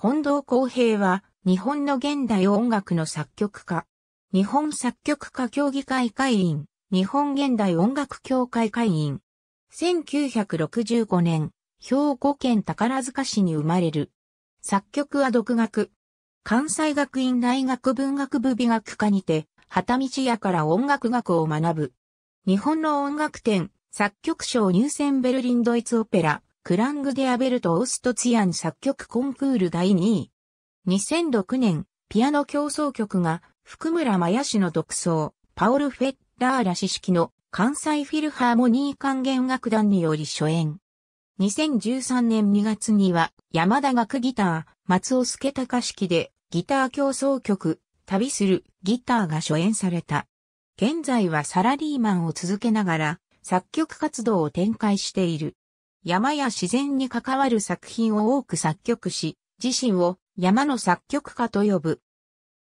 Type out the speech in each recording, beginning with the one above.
近藤康平は日本の現代音楽の作曲家。日本作曲家協議会会員、日本現代音楽協会会員。1965年、兵庫県宝塚市に生まれる。作曲は独学。関西学院大学文学部美学科にて、旗道屋から音楽学を学ぶ。日本の音楽展、作曲賞入選ベルリンドイツオペラ、クラング・デ・アベルト・オストツィアン作曲コンクール第2位。2006年、ピアノ協奏曲が、福村真也氏の独奏、パオル・フェッラーラ氏式の関西フィルハーモニー管弦楽団により初演。2013年2月には、山田楽ギター、松尾助隆式で、ギター協奏曲、旅するギターが初演された。現在はサラリーマンを続けながら、作曲活動を展開している。山や自然に関わる作品を多く作曲し、自身を山の作曲家と呼ぶ。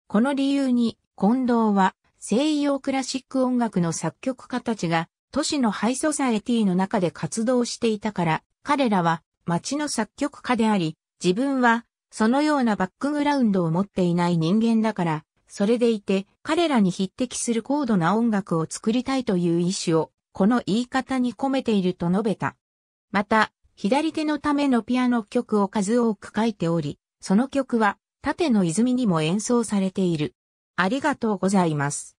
この理由に、近藤は西洋クラシック音楽の作曲家たちが都市のハイソサエティの中で活動していたから、彼らは街の作曲家であり、自分はそのようなバックグラウンドを持っていない人間だから、それでいて彼らに匹敵する高度な音楽を作りたいという意志を、この言い方に込めていると述べた。また、左手のためのピアノ曲を数多く書いており、その曲は、縦の泉にも演奏されている。ありがとうございます。